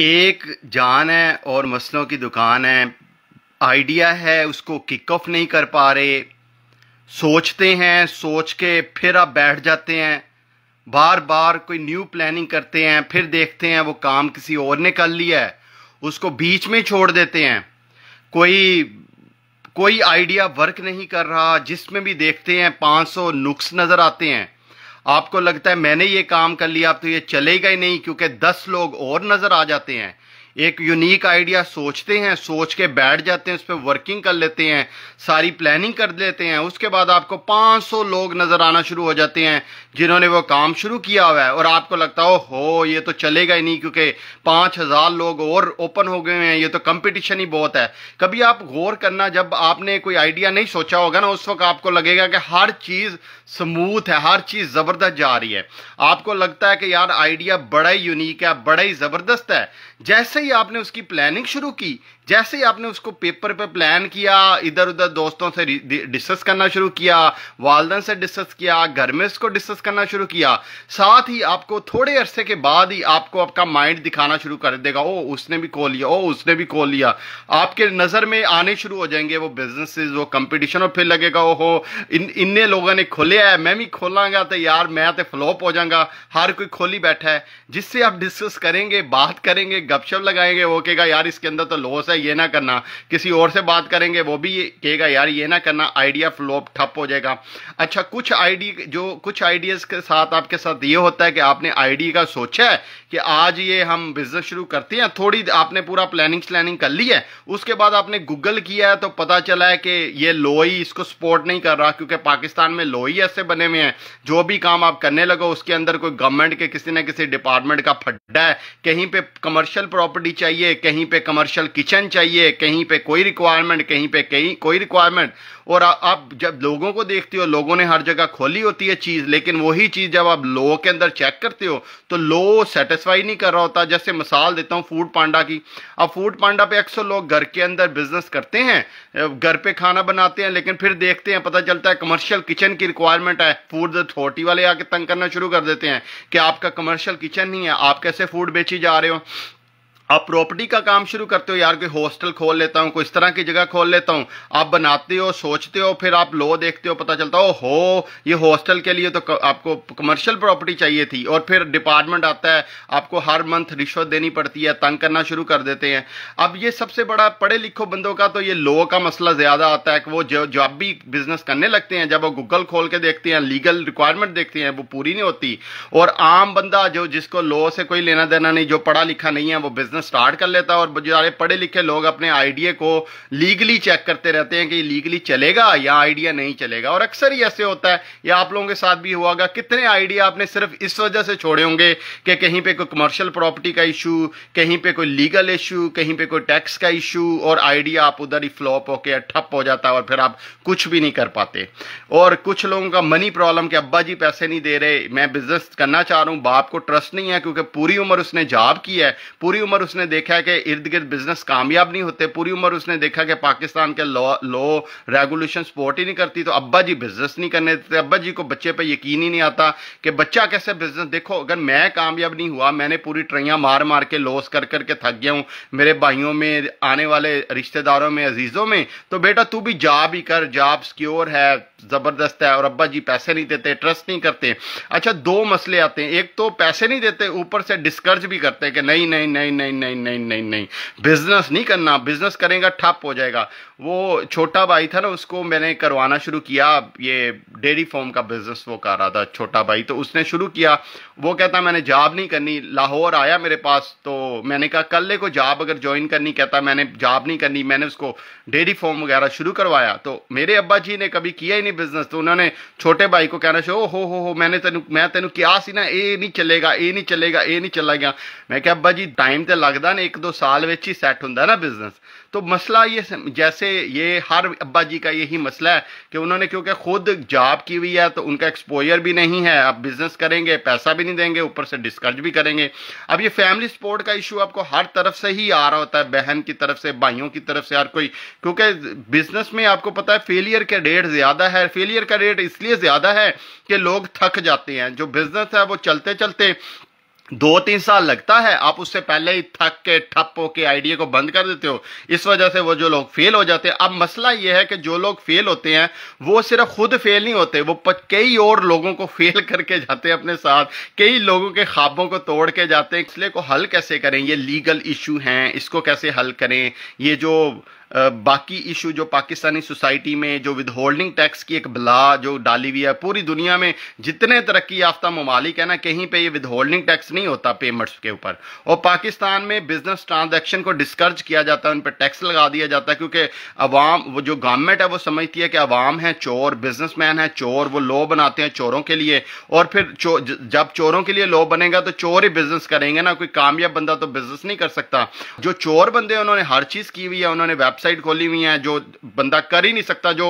एक जान है और मसलों की दुकान है आइडिया है उसको किक ऑफ नहीं कर पा रहे सोचते हैं सोच के फिर आप बैठ जाते हैं बार बार कोई न्यू प्लानिंग करते हैं फिर देखते हैं वो काम किसी और ने कर लिया है उसको बीच में छोड़ देते हैं कोई कोई आइडिया वर्क नहीं कर रहा जिसमें भी देखते हैं 500 नुक्स नज़र आते हैं आपको लगता है मैंने ये काम कर लिया अब तो ये चलेगा ही नहीं क्योंकि दस लोग और नज़र आ जाते हैं एक यूनिक आइडिया सोचते हैं सोच के बैठ जाते हैं उस पर वर्किंग कर लेते हैं सारी प्लानिंग कर लेते हैं उसके बाद आपको 500 लोग नज़र आना शुरू हो जाते हैं जिन्होंने वो काम शुरू किया हुआ है और आपको लगता हो हो ये तो चलेगा ही नहीं क्योंकि 5000 हज़ार लोग और ओपन हो गए हैं ये तो कंपटीशन ही बहुत है कभी आप गौर करना जब आपने कोई आइडिया नहीं सोचा होगा ना उस वक्त आपको लगेगा कि हर चीज़ स्मूथ है हर चीज़ ज़बरदस्त जा रही है आपको लगता है कि यार आइडिया बड़ा ही यूनिक है बड़ा ही ज़बरदस्त है जैसे ही आपने उसकी प्लानिंग शुरू की जैसे ही आपने उसको पेपर पे प्लान किया इधर उधर दोस्तों से डिस्कस करना शुरू किया वालदन से डिस्कस किया घर में उसको डिस्कस करना शुरू किया साथ ही आपको थोड़े अरसे के बाद ही आपको आपका माइंड दिखाना शुरू कर देगा ओ उसने भी खो लिया ओ उसने भी खो लिया आपके नज़र में आने शुरू हो जाएंगे वो बिजनेस वो कंपिटिशन और फिर लगेगा ओहो इन इन लोगों ने खोलिया है मैं भी खोलांगा तो यार मैं तो फ्लॉप हो जाऊंगा हर कोई खोली बैठा है जिससे आप डिस्कस करेंगे बात करेंगे गपशप लगाएंगे वो कहेगा यार इसके अंदर तो लॉस है है ये ना करना किसी और से बात करेंगे वो भी कहेगा यार ये ना करना आइडिया फ्लोप ठप हो जाएगा अच्छा कुछ आईडी जो कुछ आइडियाज़ के साथ आपके साथ ये होता है कि आपने आईडी का सोचा है कि आज ये हम बिज़नेस शुरू करते हैं थोड़ी आपने पूरा प्लानिंग श्लानिंग कर ली है उसके बाद आपने गूगल किया है तो पता चला है कि ये लोई इसको सपोर्ट नहीं कर रहा क्योंकि पाकिस्तान में लोई ऐसे बने हुए हैं जो भी काम आप करने लगो उसके अंदर कोई गवर्नमेंट के किसी ना किसी डिपार्टमेंट का फड्डा है कहीं पे कमर्शियल प्रॉपर्टी चाहिए कहीं पे कमर्शियल किचन वेरिएशन चाहिए कहीं पे कोई रिक्वायरमेंट कहीं पे कहीं कोई रिक्वायरमेंट और आप जब लोगों को देखते हो लोगों ने हर जगह खोली होती है चीज़ लेकिन वही चीज़ जब आप लो के अंदर चेक करते हो तो लो सेटिस्फाई नहीं कर रहा होता जैसे मिसाल देता हूँ फूड पांडा की अब फूड पांडा पे अक्सर लोग घर के अंदर बिजनेस करते हैं घर पे खाना बनाते हैं लेकिन फिर देखते हैं पता चलता है कमर्शियल किचन की रिक्वायरमेंट है फूड अथॉरिटी वाले आके तंग करना शुरू कर देते हैं कि आपका कमर्शियल किचन नहीं है आप कैसे फूड बेची जा रहे हो आप प्रॉपर्टी का काम शुरू करते हो यार कोई हॉस्टल खोल लेता हूँ कोई इस तरह की जगह खोल लेता हूँ आप बनाते हो सोचते हो फिर आप लो देखते हो पता चलता हो हो ये हॉस्टल के लिए तो आपको कमर्शियल प्रॉपर्टी चाहिए थी और फिर डिपार्टमेंट आता है आपको हर मंथ रिश्वत देनी पड़ती है तंग करना शुरू कर देते हैं अब ये सबसे बड़ा पढ़े लिखो बंदों का तो ये लो का मसला ज़्यादा आता है कि वो जो जॉब भी बिजनेस करने लगते हैं जब वो गूगल खोल के देखते हैं लीगल रिक्वायरमेंट देखते हैं वो पूरी नहीं होती और आम बंदा जो जिसको लो से कोई लेना देना नहीं जो पढ़ा लिखा नहीं है वो बिजनेस बिजनेस स्टार्ट कर लेता है और सारे पढ़े लिखे लोग अपने आइडिया को लीगली चेक करते रहते हैं कि लीगली चलेगा या आइडिया नहीं चलेगा और अक्सर ही ऐसे होता है या आप लोगों के साथ भी हुआ होगा कितने आइडिया आपने सिर्फ इस वजह से छोड़े होंगे कि कहीं पर कोई कमर्शियल प्रॉपर्टी का इशू कहीं पर कोई लीगल इशू कहीं पर कोई टैक्स का इशू और आइडिया आप उधर ही फ्लॉप होकर ठप हो जाता है और फिर आप कुछ भी नहीं कर पाते और कुछ लोगों का मनी प्रॉब्लम कि अब्बा जी पैसे नहीं दे रहे मैं बिजनेस करना चाह रहा हूं बाप को ट्रस्ट नहीं है क्योंकि पूरी उम्र उसने जॉब की है पूरी उम्र उसने देखा कि इर्द गिर्द बिजनेस कामयाब नहीं होते पूरी उम्र उसने देखा कि पाकिस्तान के लॉ रेगुलेशन सपोर्ट ही नहीं करती तो अब्बा जी बिजनेस नहीं करने देते अब्बा जी को बच्चे पर यकीन ही नहीं आता कि बच्चा कैसे बिजनेस देखो अगर मैं कामयाब नहीं हुआ मैंने पूरी ट्रैया मार मार के लॉस कर करके थक गया हूँ मेरे भाइयों में आने वाले रिश्तेदारों में अजीज़ों में तो बेटा तू भी जॉब ही कर जॉब सिक्योर है ज़बरदस्त है और अब्बा जी पैसे नहीं देते ट्रस्ट नहीं करते अच्छा दो मसले आते हैं एक तो पैसे नहीं देते ऊपर से डिस्कर्ज भी करते हैं कि नहीं नहीं नहीं नहीं नहीं नहीं नहीं नहीं बिजनेस नहीं करना बिजनेस करेगा ठप हो जाएगा वो छोटा भाई था ना उसको मैंने करवाना शुरू किया ये डेयरी फॉर्म का बिजनेस वो कर रहा था छोटा भाई तो उसने शुरू किया वो कहता मैंने जॉब नहीं करनी लाहौर आया मेरे पास तो मैंने कहा कल को जॉब अगर ज्वाइन करनी कहता मैंने जॉब नहीं करनी मैंने उसको डेयरी फॉर्म वगैरह शुरू करवाया तो मेरे अब्बा जी ने कभी किया ही नहीं बिजनेस तो उन्होंने छोटे भाई को कहना शो हो हो हो मैंने तेन मैं तेन क्या सी ना ये नहीं चलेगा ये नहीं चलेगा ये नहीं गया मैं क्या अब्बा जी टाइम तो लगता ना एक दो साल में ही सैट हों ना बिजनेस तो मसला ये जैसे ये हर अब्बा जी का यही मसला है कि उन्होंने क्योंकि खुद जॉब की हुई है तो उनका एक्सपोजर भी नहीं है आप बिजनेस करेंगे पैसा भी नहीं देंगे ऊपर से डिस्कर्ज भी करेंगे अब ये फैमिली सपोर्ट का इशू आपको हर तरफ से ही आ रहा होता है बहन की तरफ से भाइयों की तरफ से हर कोई क्योंकि बिजनेस में आपको पता है फेलियर का रेट ज़्यादा है फेलियर का रेट इसलिए ज़्यादा है कि लोग थक जाते हैं जो बिजनेस है वो चलते चलते दो तीन साल लगता है आप उससे पहले ही थक के ठप होके आइडिया को बंद कर देते हो इस वजह से वो जो लोग फेल हो जाते हैं अब मसला यह है कि जो लोग फेल होते हैं वो सिर्फ खुद फेल नहीं होते वो कई और लोगों को फेल करके जाते हैं अपने साथ कई लोगों के ख्वाबों को तोड़ के जाते हैं इसलिए को हल कैसे करें ये लीगल इशू हैं इसको कैसे हल करें ये जो बाकी इशू जो पाकिस्तानी सोसाइटी में जो विदहोल्डिंग टैक्स की एक बला जो डाली हुई है पूरी दुनिया में जितने तरक्की याफ्ता ममालिक है ना कहीं पे ये विदहोल्डिंग टैक्स नहीं होता पेमेंट्स के ऊपर और पाकिस्तान में बिजनेस ट्रांजैक्शन को डिस्करज किया जाता है उन पर टैक्स लगा दिया जाता है क्योंकि अवाम वो जो गवर्नमेंट है वो समझती है कि अवाम है चोर बिजनेसमैन है चोर वो लॉ बनाते हैं चोरों के लिए और फिर चो, जब चोरों के लिए लॉ बनेगा तो चोर ही बिजनेस करेंगे ना कोई कामयाब बंदा तो बिजनेस नहीं कर सकता जो चोर बंदे उन्होंने हर चीज़ की हुई है उन्होंने वेबसाइट वेबसाइट खोली हुई हैं जो बंदा कर ही नहीं सकता जो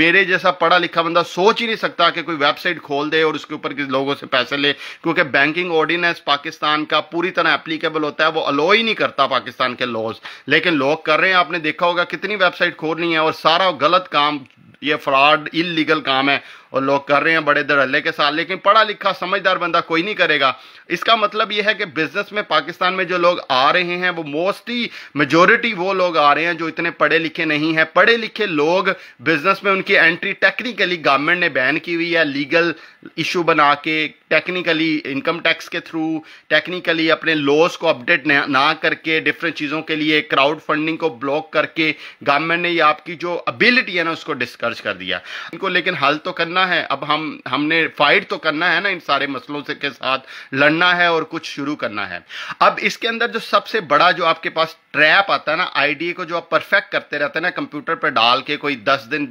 मेरे जैसा पढ़ा लिखा बंदा सोच ही नहीं सकता कि कोई वेबसाइट खोल दे और उसके ऊपर किसी लोगों से पैसे ले क्योंकि बैंकिंग ऑर्डिनेंस पाकिस्तान का पूरी तरह एप्लीकेबल होता है वो अलो ही नहीं करता पाकिस्तान के लॉज लेकिन लोग कर रहे हैं आपने देखा होगा कितनी वेबसाइट खोलनी है और सारा गलत काम ये फ्रॉड इलीगल काम है और लोग कर रहे हैं बड़े धड़ल्ले के साथ लेकिन पढ़ा लिखा समझदार बंदा कोई नहीं करेगा इसका मतलब यह है कि बिजनेस में पाकिस्तान में जो लोग आ रहे हैं वो मोस्टली मेजोरिटी वो लोग आ रहे हैं जो इतने पढ़े लिखे नहीं है पढ़े लिखे लोग बिजनेस में उनकी एंट्री टेक्निकली गवर्नमेंट ने बैन की हुई है लीगल इशू बना के टेक्निकली इनकम टैक्स के थ्रू टेक्निकली अपने लॉस को अपडेट ना करके डिफरेंट चीज़ों के लिए क्राउड फंडिंग को ब्लॉक करके गवर्नमेंट ने ये आपकी जो अबिलिटी है ना उसको डिस्कर्ज कर दिया इनको लेकिन हल तो करना करना है अब हम हमने फाइट तो करना है ना इन सारे मसलों से के साथ लड़ना है और कुछ शुरू करना है अब इसके अंदर जो सबसे बड़ा जो आपके पास ट्रैप आता है ना आईडीए को जो आप परफेक्ट करते रहते हैं ना कंप्यूटर पर डाल के कोई दस दिन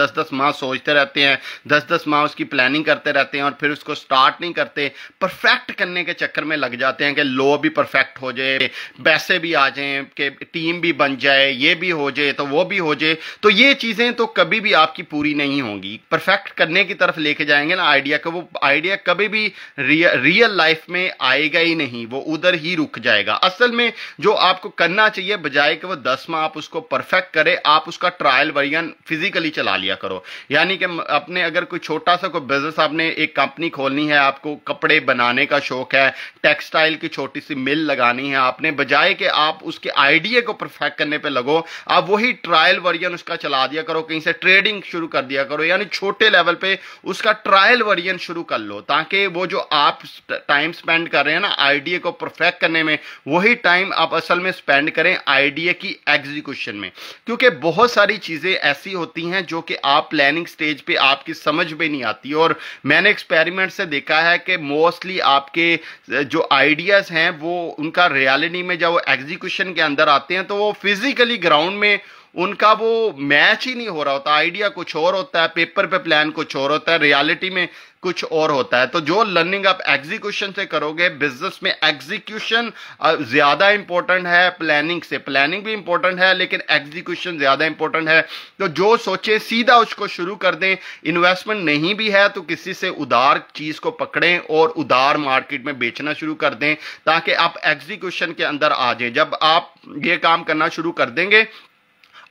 दस दस माह सोचते रहते हैं दस दस माह उसकी प्लानिंग करते रहते हैं और फिर उसको स्टार्ट नहीं करते परफेक्ट करने के चक्कर में लग जाते हैं कि लो भी परफेक्ट हो जाए पैसे भी आ जाए कि टीम भी बन जाए ये भी हो जाए तो वो भी हो जाए तो ये चीज़ें तो कभी भी आपकी पूरी नहीं होंगी परफेक्ट करने करने की तरफ लेके जाएंगे ना आइडिया का वो आइडिया कभी भी रियल लाइफ में आएगा ही नहीं वो उधर ही रुक जाएगा असल में जो आपको करना चाहिए बजाय कि वो दसवा आप उसको परफेक्ट करें आप उसका ट्रायल वर्जन फिजिकली चला लिया करो यानी कि अपने अगर कोई छोटा सा कोई बिजनेस आपने एक कंपनी खोलनी है आपको कपड़े बनाने का शौक है टेक्सटाइल की छोटी सी मिल लगानी है आपने बजाय कि आप उसके आइडिया को परफेक्ट करने पर लगो आप वही ट्रायल वर्जन उसका चला दिया करो कहीं से ट्रेडिंग शुरू कर दिया करो यानी छोटे लेवल पर पे उसका ट्रायल वर्जन शुरू कर लो ताकि वो जो आप टाइम स्पेंड कर रहे हैं ना आईडीए को परफेक्ट करने में वही टाइम आप असल में स्पेंड करें आईडीए की एग्जीक्यूशन में क्योंकि बहुत सारी चीज़ें ऐसी होती हैं जो कि आप प्लानिंग स्टेज पे आपकी समझ में नहीं आती और मैंने एक्सपेरिमेंट से देखा है कि मोस्टली आपके जो आइडियाज़ हैं वो उनका रियलिटी में जब वो एग्जीक्यूशन के अंदर आते हैं तो वो फिजिकली ग्राउंड में उनका वो मैच ही नहीं हो रहा होता आइडिया कुछ और होता है पेपर पे प्लान कुछ और होता है रियलिटी में कुछ और होता है तो जो लर्निंग आप एग्जीक्यूशन से करोगे बिजनेस में एग्जीक्यूशन ज़्यादा इंपॉर्टेंट है प्लानिंग से प्लानिंग भी इंपॉर्टेंट है लेकिन एग्जीक्यूशन ज़्यादा इंपॉर्टेंट है तो जो सोचे सीधा उसको शुरू कर दें इन्वेस्टमेंट नहीं भी है तो किसी से उधार चीज़ को पकड़ें और उधार मार्केट में बेचना शुरू कर दें ताकि आप एग्जीक्यूशन के अंदर आ जाए जब आप ये काम करना शुरू कर देंगे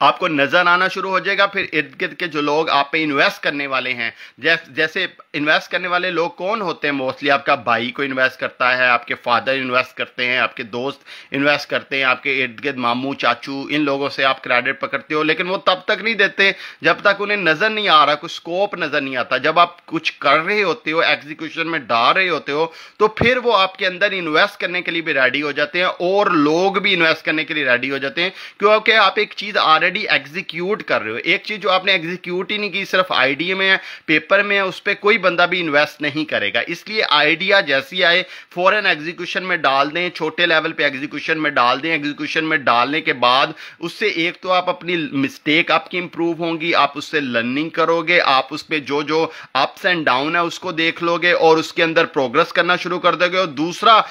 आपको नजर आना शुरू हो जाएगा फिर इर्द गिर्द के जो लोग आप पे इन्वेस्ट करने वाले हैं जैसे इन्वेस्ट करने वाले लोग कौन होते हैं मोस्टली आपका भाई को इन्वेस्ट करता है आपके फादर इन्वेस्ट करते हैं आपके दोस्त इन्वेस्ट करते हैं आपके इर्द गिर्द मामू चाचू इन लोगों से आप क्रेडिट पकड़ते हो लेकिन वो तब तक नहीं देते जब तक उन्हें नजर नहीं आ रहा कुछ स्कोप नजर नहीं आता जब आप कुछ कर रहे होते हो एग्जीक्यूशन में डाल रहे होते हो तो फिर वो आपके अंदर इन्वेस्ट करने के लिए भी रेडी हो जाते हैं और लोग भी इन्वेस्ट करने के लिए रेडी हो जाते हैं क्योंकि आप एक चीज आ ऑलरेडी एग्जीक्यूट कर रहे हो एक चीज़ जो आपने एग्जीक्यूट ही नहीं की सिर्फ आइडिया में है पेपर में है उस पर कोई बंदा भी इन्वेस्ट नहीं करेगा इसलिए आइडिया जैसी आए फॉरन एग्जीक्यूशन में डाल दें छोटे लेवल पर एग्जीक्यूशन में डाल दें एग्जीक्यूशन में डालने के बाद उससे एक तो आप अपनी मिस्टेक आपकी इंप्रूव होंगी आप उससे लर्निंग करोगे आप उस पर जो जो अप्स एंड डाउन है उसको देख लोगे और उसके अंदर प्रोग्रेस करना शुरू कर दोगे और दूसरा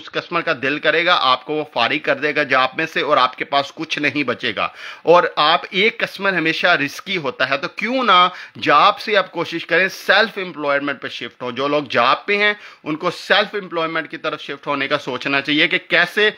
उस कस्टमर का दिल करेगा आपको वो फारिग कर देगा जाप में से और आपके पास कुछ नहीं बचेगा और आप एक कस्टमर हमेशा रिस्की होता है तो क्यों ना जाप से आप कोशिश करें सेल्फ एम्प्लॉयमेंट पर शिफ्ट हो जो लोग जाप पे हैं उनको सेल्फ एम्प्लॉयमेंट की तरफ शिफ्ट होने का सोचना चाहिए कि कैसे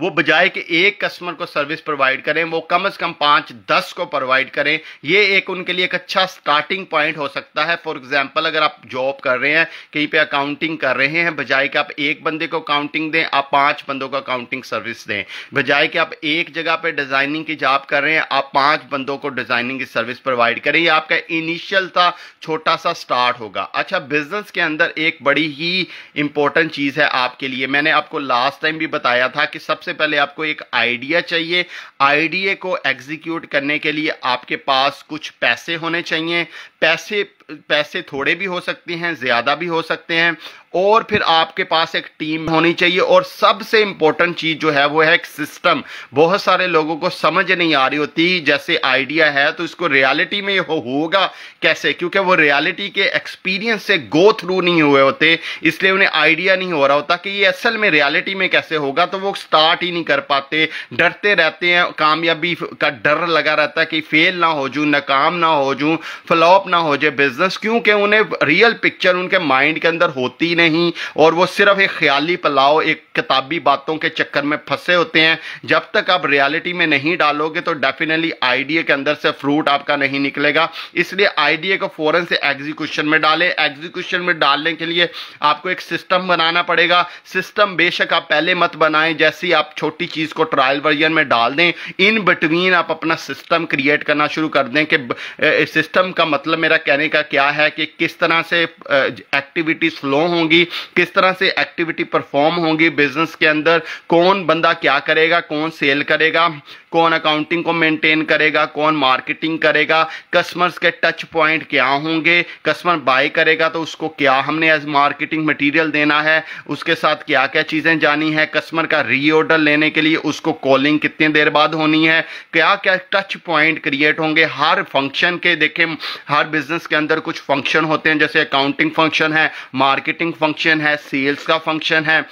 वो बजाय कि एक कस्टमर को सर्विस प्रोवाइड करें वो कम से कम पाँच दस को प्रोवाइड करें ये एक उनके लिए एक अच्छा स्टार्टिंग पॉइंट हो सकता है फॉर एग्जाम्पल अगर आप जॉब कर रहे हैं कहीं पर अकाउंटिंग कर रहे हैं बजाय कि आप एक बंदे को अकाउंटिंग दें आप पांच बंदों को अकाउंटिंग सर्विस दें बजाय कि आप एक जगह पर डिज़ाइनिंग की जॉब कर रहे हैं आप पाँच बंदों को डिज़ाइनिंग की सर्विस प्रोवाइड करें यह आपका इनिशियल था छोटा सा स्टार्ट होगा अच्छा बिजनेस के अंदर एक बड़ी ही इंपॉर्टेंट चीज़ है आपके लिए मैंने आपको लास्ट टाइम भी बताया था कि सब सबसे पहले आपको एक आइडिया चाहिए आइडिया को एग्जीक्यूट करने के लिए आपके पास कुछ पैसे होने चाहिए पैसे पैसे थोड़े भी हो सकते हैं ज़्यादा भी हो सकते हैं और फिर आपके पास एक टीम होनी चाहिए और सबसे इम्पोर्टेंट चीज़ जो है वो है एक सिस्टम बहुत सारे लोगों को समझ नहीं आ रही होती जैसे आइडिया है तो इसको रियलिटी में हो होगा कैसे क्योंकि वो रियलिटी के एक्सपीरियंस से गो थ्रू नहीं हुए होते इसलिए उन्हें आइडिया नहीं हो रहा होता कि ये असल में रियालिटी में कैसे होगा तो वो स्टार्ट ही नहीं कर पाते डरते रहते हैं कामयाबी का डर लगा रहता है कि फेल ना हो जूँ नाकाम ना हो जूँ फ्लॉप ना हो जाए बिजनेस क्योंकि उन्हें रियल पिक्चर उनके माइंड के अंदर होती नहीं और वो सिर्फ एक ख्याली पलाव एक किताबी बातों के चक्कर में फंसे होते हैं जब तक आप रियलिटी में नहीं डालोगे तो डेफिनेटली आइडिया के अंदर से फ्रूट आपका नहीं निकलेगा इसलिए आइडिया को फ़ौरन से एग्जीक्यूशन में डालें एग्जीक्यूशन में डालने के लिए आपको एक सिस्टम बनाना पड़ेगा सिस्टम बेशक आप पहले मत बनाएं जैसे ही आप छोटी चीज़ को ट्रायल वर्जन में डाल दें इन बिटवीन आप अपना सिस्टम क्रिएट करना शुरू कर दें कि सिस्टम का मतलब मेरा कहने का क्या है कि किस तरह से एक्टिविटी स्लो होंगी किस तरह से एक्टिविटी परफॉर्म होंगी बिजनेस के अंदर कौन बंदा क्या करेगा कौन सेल करेगा कौन अकाउंटिंग को मेंटेन करेगा कौन मार्केटिंग करेगा कस्टमर्स के टच पॉइंट क्या होंगे कस्टमर बाय करेगा तो उसको क्या हमने एज मार्केटिंग मटेरियल देना है उसके साथ क्या क्या चीज़ें जानी है कस्टमर का रीऑर्डर लेने के लिए उसको कॉलिंग कितनी देर बाद होनी है क्या क्या टच पॉइंट क्रिएट होंगे हर फंक्शन के देखें हर बिजनेस के अंदर कुछ फंक्शन होते हैं जैसे अकाउंटिंग फंक्शन है मार्केटिंग फंक्शन है सेल्स का फंक्शन है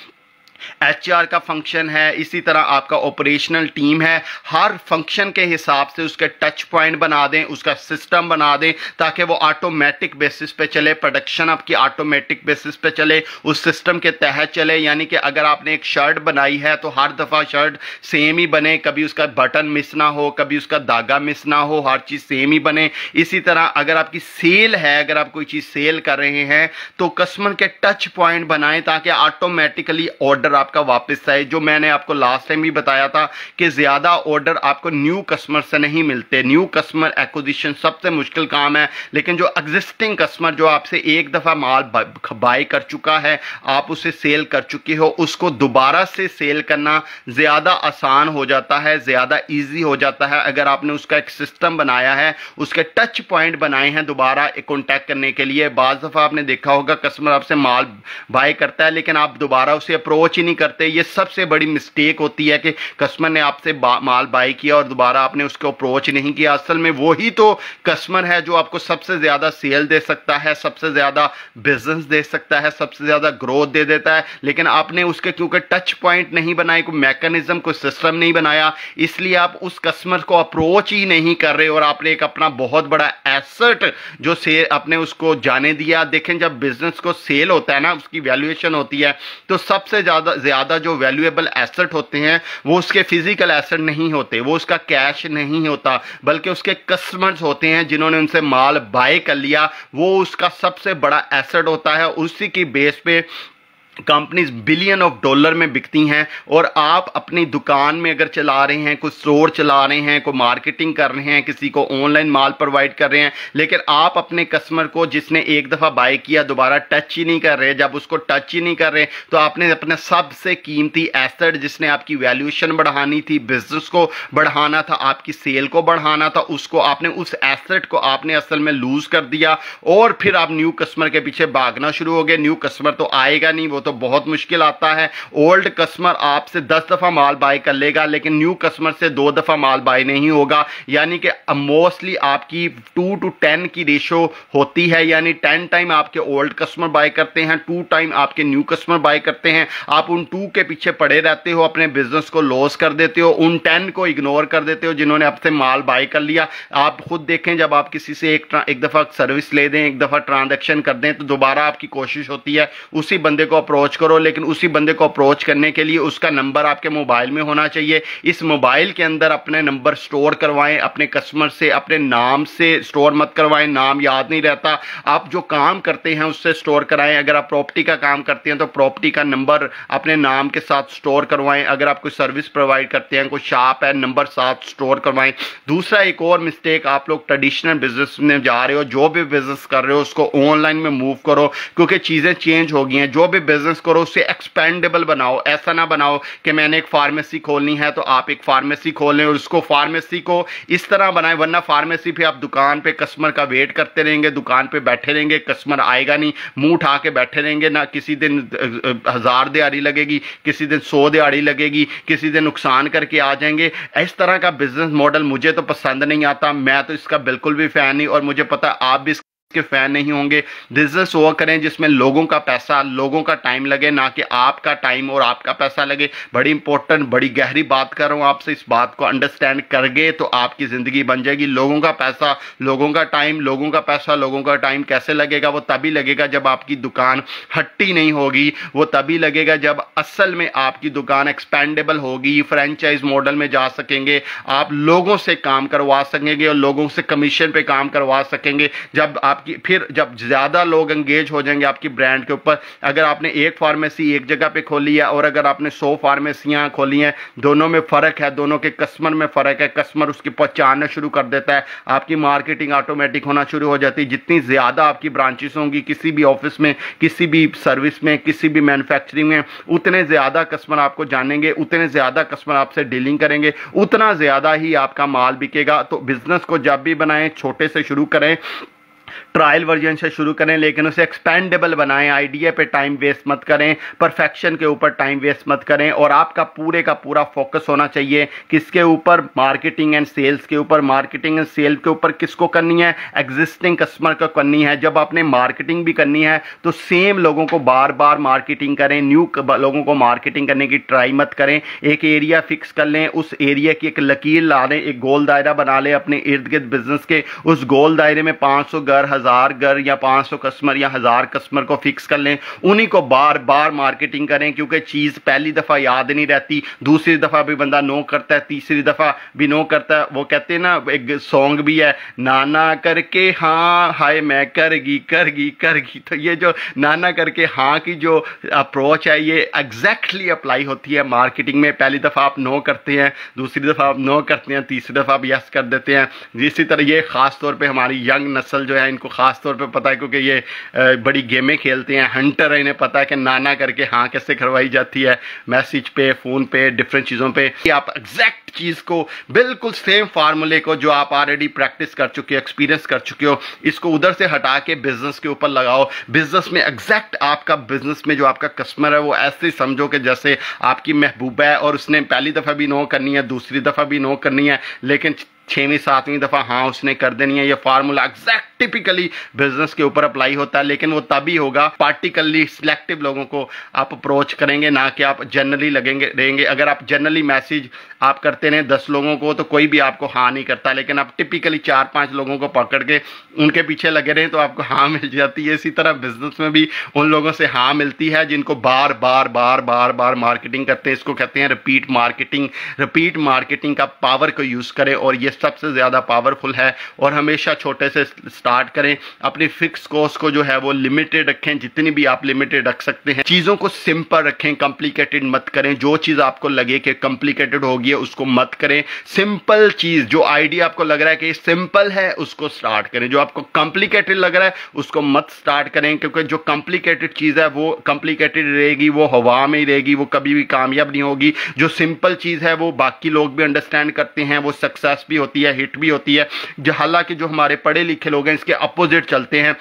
एच का फंक्शन है इसी तरह आपका ऑपरेशनल टीम है हर फंक्शन के हिसाब से उसके टच पॉइंट बना दें उसका सिस्टम बना दें ताकि वो ऑटोमेटिक बेसिस पे चले प्रोडक्शन आपकी ऑटोमेटिक बेसिस पे चले उस सिस्टम के तहत चले यानी कि अगर आपने एक शर्ट बनाई है तो हर दफ़ा शर्ट सेम ही बने कभी उसका बटन मिस ना हो कभी उसका धागा मिस ना हो हर चीज़ सेम ही बने इसी तरह अगर आपकी सेल है अगर आप कोई चीज़ सेल कर रहे हैं तो कस्टमर के टच पॉइंट बनाएं ताकि ऑटोमेटिकली ऑर्डर ऑर्डर आपका वापस आए जो मैंने आपको लास्ट टाइम भी बताया था कि ज़्यादा ऑर्डर आपको न्यू कस्टमर से नहीं मिलते न्यू कस्टमर एक्विजिशन सबसे मुश्किल काम है लेकिन जो एग्जिस्टिंग कस्टमर जो आपसे एक दफ़ा माल बाय कर चुका है आप उसे सेल कर चुके हो उसको दोबारा से सेल करना ज़्यादा आसान हो जाता है ज़्यादा ईजी हो जाता है अगर आपने उसका एक सिस्टम बनाया है उसके टच पॉइंट बनाए हैं दोबारा कॉन्टैक्ट करने के लिए बाज़ दफ़ा आपने देखा होगा कस्टमर आपसे माल बाय करता है लेकिन आप दोबारा उसे अप्रोच ही नहीं करते ये सबसे बड़ी मिस्टेक होती है कि कस्टमर ने आपसे माल बाई किया और दोबारा आपने उसको अप्रोच नहीं किया असल में वही तो कस्टमर है जो आपको सबसे ज़्यादा सेल दे सकता है सबसे ज़्यादा बिजनेस दे सकता है सबसे ज़्यादा ग्रोथ दे देता है लेकिन आपने उसके क्योंकि टच पॉइंट नहीं बनाए कोई मैकेनिज्म कोई सिस्टम नहीं बनाया इसलिए आप उस कस्टमर को अप्रोच ही नहीं कर रहे और आपने एक अपना बहुत बड़ा एसेट जो से आपने उसको जाने दिया देखें जब बिजनेस को सेल होता है ना उसकी वैल्यूएशन होती है तो सबसे ज़्यादा ज़्यादा ज़्यादा जो वैल्यूएबल एसेट होते हैं वो उसके फिजिकल एसेट नहीं होते वो उसका कैश नहीं होता बल्कि उसके कस्टमर्स होते हैं जिन्होंने उनसे माल बाय कर लिया वो उसका सबसे बड़ा एसेट होता है उसी की बेस पे कंपनीज बिलियन ऑफ डॉलर में बिकती हैं और आप अपनी दुकान में अगर चला रहे हैं कोई स्टोर चला रहे हैं कोई मार्केटिंग कर रहे हैं किसी को ऑनलाइन माल प्रोवाइड कर रहे हैं लेकिन आप अपने कस्टमर को जिसने एक दफ़ा बाय किया दोबारा टच ही नहीं कर रहे जब उसको टच ही नहीं कर रहे तो आपने अपने सबसे कीमती एसेट जिसने आपकी वैल्यूशन बढ़ानी थी बिजनेस को बढ़ाना था आपकी सेल को बढ़ाना था उसको आपने उस एसेट को आपने असल में लूज़ कर दिया और फिर आप न्यू कस्टमर के पीछे भागना शुरू हो गए न्यू कस्टमर तो आएगा नहीं वो तो तो बहुत मुश्किल आता है ओल्ड कस्टमर आपसे दस दफ़ा माल बाय कर लेगा लेकिन न्यू कस्टमर से दो दफ़ा माल बाय नहीं होगा यानी कि मोस्टली आपकी टू टू टेन की रेशो होती है यानी टेन टाइम आपके ओल्ड कस्टमर बाय करते हैं टू टाइम आपके न्यू कस्टमर बाय करते हैं आप उन टू के पीछे पड़े रहते हो अपने बिजनेस को लॉस कर देते हो उन टेन को इग्नोर कर देते हो जिन्होंने आपसे माल बाय कर लिया आप खुद देखें जब आप किसी से एक एक दफ़ा सर्विस ले दें एक दफ़ा ट्रांजेक्शन कर दें तो दोबारा आपकी कोशिश होती है उसी बंदे को अप्रोच अप्रोच करो लेकिन उसी बंदे को अप्रोच करने के लिए उसका नंबर आपके मोबाइल में होना चाहिए इस मोबाइल के अंदर अपने नंबर स्टोर करवाएं अपने कस्टमर से अपने नाम से स्टोर मत करवाएं नाम याद नहीं रहता आप जो काम करते हैं उससे स्टोर कराएं अगर आप प्रॉपर्टी का काम करते हैं तो प्रॉपर्टी का नंबर अपने नाम के साथ स्टोर करवाएं अगर आप कोई सर्विस प्रोवाइड करते हैं कोई शॉप है नंबर साथ स्टोर करवाएं दूसरा एक और मिस्टेक आप लोग ट्रेडिशनल बिजनेस में जा रहे हो जो भी बिजनेस कर रहे हो उसको ऑनलाइन में मूव करो क्योंकि चीज़ें चेंज हो गई हैं जो भी बिजनेस करो उससे एक्सपेंडेबल बनाओ ऐसा ना बनाओ कि मैंने एक फार्मेसी खोलनी है तो आप एक फार्मेसी खोल लें और उसको फार्मेसी को इस तरह बनाए वरना फार्मेसी पे आप दुकान पे कस्टमर का वेट करते रहेंगे दुकान पे बैठे रहेंगे कस्टमर आएगा नहीं मुंह उठा के बैठे रहेंगे ना किसी दिन हज़ार दिहाड़ी लगेगी किसी दिन सौ दिहाड़ी लगेगी किसी दिन नुकसान करके आ जाएंगे इस तरह का बिजनेस मॉडल मुझे तो पसंद नहीं आता मैं तो इसका बिल्कुल भी फ़ैन नहीं और मुझे पता आप भी के फैन नहीं होंगे बिजनेस वो करें जिसमें लोगों का पैसा लोगों का टाइम लगे ना कि आपका टाइम और आपका पैसा लगे बड़ी इंपॉर्टेंट बड़ी गहरी बात कर रहा हूं आपसे इस बात को अंडरस्टैंड कर गए तो आपकी ज़िंदगी बन जाएगी लोगों का पैसा लोगों का टाइम लोगों का पैसा लोगों का टाइम कैसे लगेगा वो तभी लगेगा जब आपकी दुकान हट्टी नहीं होगी वो तभी लगेगा जब असल में आपकी दुकान एक्सपेंडेबल होगी फ्रेंचाइज मॉडल में जा सकेंगे आप लोगों से काम करवा सकेंगे और लोगों से कमीशन पर काम करवा सकेंगे जब आप आपकी फिर जब ज़्यादा लोग एंगेज हो जाएंगे आपकी ब्रांड के ऊपर अगर आपने एक फार्मेसी एक जगह पे खोली है और अगर आपने सौ फार्मेसियाँ खोली हैं दोनों में फ़र्क है दोनों के कस्टमर में फ़र्क है कस्टमर उसकी पहचानना शुरू कर देता है आपकी मार्केटिंग ऑटोमेटिक होना शुरू हो जाती है जितनी ज़्यादा आपकी ब्रांचेस होंगी किसी भी ऑफिस में किसी भी सर्विस में किसी भी मैनुफैक्चरिंग में उतने ज़्यादा कस्टमर आपको जानेंगे उतने ज़्यादा कस्टमर आपसे डीलिंग करेंगे उतना ज़्यादा ही आपका माल बिकेगा तो बिज़नेस को जब भी बनाएँ छोटे से शुरू करें ट्रायल वर्जन से शुरू करें लेकिन उसे एक्सपेंडेबल बनाएं आइडिया पे टाइम वेस्ट मत करें परफेक्शन के ऊपर टाइम वेस्ट मत करें और आपका पूरे का पूरा फोकस होना चाहिए किसके ऊपर मार्केटिंग एंड सेल्स के ऊपर मार्केटिंग एंड सेल्स के ऊपर किसको करनी है एग्जिस्टिंग कस्टमर को करनी है जब आपने मार्केटिंग भी करनी है तो सेम लोगों को बार बार मार्केटिंग करें न्यू लोगों को मार्केटिंग करने की ट्राई मत करें एक एरिया फिक्स कर लें उस एरिया की एक लकीर ला लें एक गोल दायरा बना लें अपने इर्द गिर्द बिजनेस के उस गोल दायरे में पाँच सौ घर हज़ार हज़ार घर या पाँच सौ कस्टमर या हज़ार कस्टमर को फिक्स कर लें उन्हीं को बार बार मार्केटिंग करें क्योंकि चीज़ पहली दफ़ा याद नहीं रहती दूसरी दफ़ा भी बंदा नो करता है तीसरी दफ़ा भी नो करता है वो कहते हैं ना एक सॉन्ग भी है नाना करके हाँ हाय मैं करगी करगी करगी तो ये जो नाना करके हाँ की जो अप्रोच है ये एग्जैक्टली अप्लाई होती है मार्केटिंग में पहली दफ़ा आप नो करते हैं दूसरी दफ़ा आप नो करते हैं तीसरी दफ़ा आप यस कर देते हैं इसी तरह ये ख़ास तौर पर हमारी यंग नस्ल जो है इनको को ख़ास तौर पे पता है क्योंकि ये बड़ी गेमें खेलते हैं हंटर है इन्हें पता है कि नाना करके हाँ कैसे करवाई जाती है मैसेज पे फ़ोन पे डिफरेंट चीज़ों पर आप एग्जैक्ट चीज़ को बिल्कुल सेम फार्मूले को जो आप ऑलरेडी प्रैक्टिस कर चुके हो एक्सपीरियंस कर चुके हो इसको उधर से हटा के बिजनेस के ऊपर लगाओ बिजनेस में एग्जैक्ट आपका बिजनेस में जो आपका कस्टमर है वो ऐसे समझो कि जैसे आपकी महबूबा है और उसने पहली दफ़ा भी नो करनी है दूसरी दफ़ा भी नो करनी है लेकिन छवीं सातवीं दफ़ा हाँ उसने कर देनी है ये फार्मूला एग्जैक्ट टिपिकली बिजनेस के ऊपर अप्लाई होता है लेकिन वो तभी होगा पार्टिकली सिलेक्टिव लोगों को आप अप्रोच करेंगे ना कि आप जनरली लगेंगे रहेंगे अगर आप जनरली मैसेज आप करते पकड़ते रहे दस लोगों को तो कोई भी आपको हाँ नहीं करता लेकिन आप टिपिकली चार पांच लोगों को पकड़ के उनके पीछे लगे रहें तो आपको हाँ मिल जाती है इसी तरह बिजनेस में भी उन लोगों से हाँ मिलती है जिनको बार बार बार बार बार मार्केटिंग करते हैं इसको कहते हैं रिपीट मार्केटिंग रिपीट मार्केटिंग का पावर को यूज़ करें और ये सबसे ज़्यादा पावरफुल है और हमेशा छोटे से स्टार्ट करें अपने फिक्स कॉस्ट को जो है वो लिमिटेड रखें जितनी भी आप लिमिटेड रख सकते हैं चीज़ों को सिंपल रखें कॉम्प्लिकेटेड मत करें जो चीज़ आपको लगे कि कॉम्प्लिकेटेड होगी उसको मत करें सिंपल चीज़ जो आइडिया आपको लग रहा है कि सिंपल है उसको स्टार्ट करें जो आपको कॉम्प्लिकेटेड लग रहा है उसको मत स्टार्ट करें क्योंकि जो कॉम्प्लिकेटेड चीज़ है वो कॉम्प्लिकेटेड रहेगी वो हवा में ही रहेगी वो कभी भी कामयाब नहीं होगी जो सिंपल चीज़ है वो बाकी लोग भी अंडरस्टैंड करते हैं वो सक्सेस भी होती है हिट भी होती है हालांकि जो हमारे पढ़े लिखे लोग हैं इसके अपोजिट चलते हैं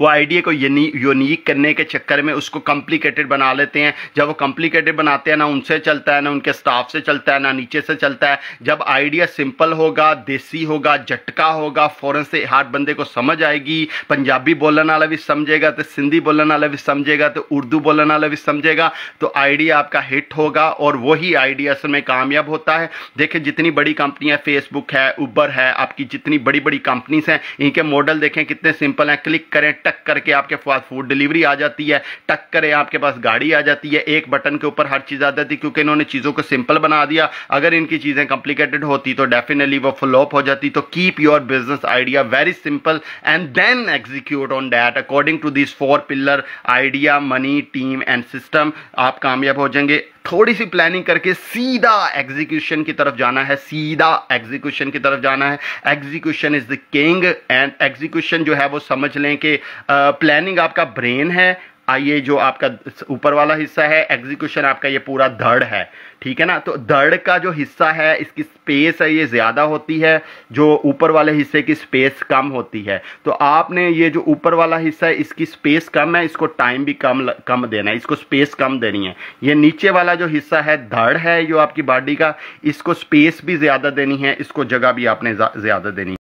वो आइडिया को यूनिक करने के चक्कर में उसको कॉम्प्लिकेटेड बना लेते हैं जब वो कॉम्प्लिकेटेड बनाते हैं ना उनसे चलता है ना उनके स्टाफ से चलता है ना नीचे से चलता है जब आइडिया सिंपल होगा देसी होगा झटका होगा फ़ौरन से हर बंदे को समझ आएगी पंजाबी बोलने वाला भी समझेगा तो सिंधी बोलने वाला भी समझेगा तो उर्दू बोलने वाला भी समझेगा तो आइडिया आपका हिट होगा और वही आइडिया असल में कामयाब होता है देखें जितनी बड़ी कंपनियां फेसबुक है उबर है आपकी जितनी बड़ी बड़ी कंपनीज हैं इनके मॉडल देखें कितने सिंपल हैं क्लिक करें टक्कर के आपके पास फूड डिलीवरी आ जाती है टक्कर आपके पास गाड़ी आ जाती है एक बटन के ऊपर हर चीज़ आ जाती है क्योंकि इन्होंने चीज़ों को सिंपल बना दिया अगर इनकी चीज़ें कॉम्प्लिकेटेड होती तो डेफिनेटली वो फ्लॉप हो जाती तो keep your business idea very simple and then execute on that according to this four pillar idea money team and system आप कामयाब हो जाएंगे थोड़ी सी प्लानिंग करके सीधा एग्जीक्यूशन की तरफ जाना है सीधा एग्जीक्यूशन की तरफ जाना है execution is the king and execution जो है वो समझ लें कि प्लानिंग आपका ब्रेन है आइए जो आपका ऊपर वाला हिस्सा है एग्जीक्यूशन आपका ये पूरा धड़ है ठीक है ना तो धड़ का जो हिस्सा है इसकी स्पेस है ये ज़्यादा होती है जो ऊपर वाले हिस्से की स्पेस कम होती है तो आपने ये जो ऊपर वाला हिस्सा है इसकी स्पेस कम है इसको टाइम भी कम कम देना है इसको स्पेस कम देनी है ये नीचे वाला जो हिस्सा है धड़ है जो आपकी बॉडी का इसको स्पेस भी ज़्यादा देनी है इसको जगह भी आपने ज़्यादा देनी है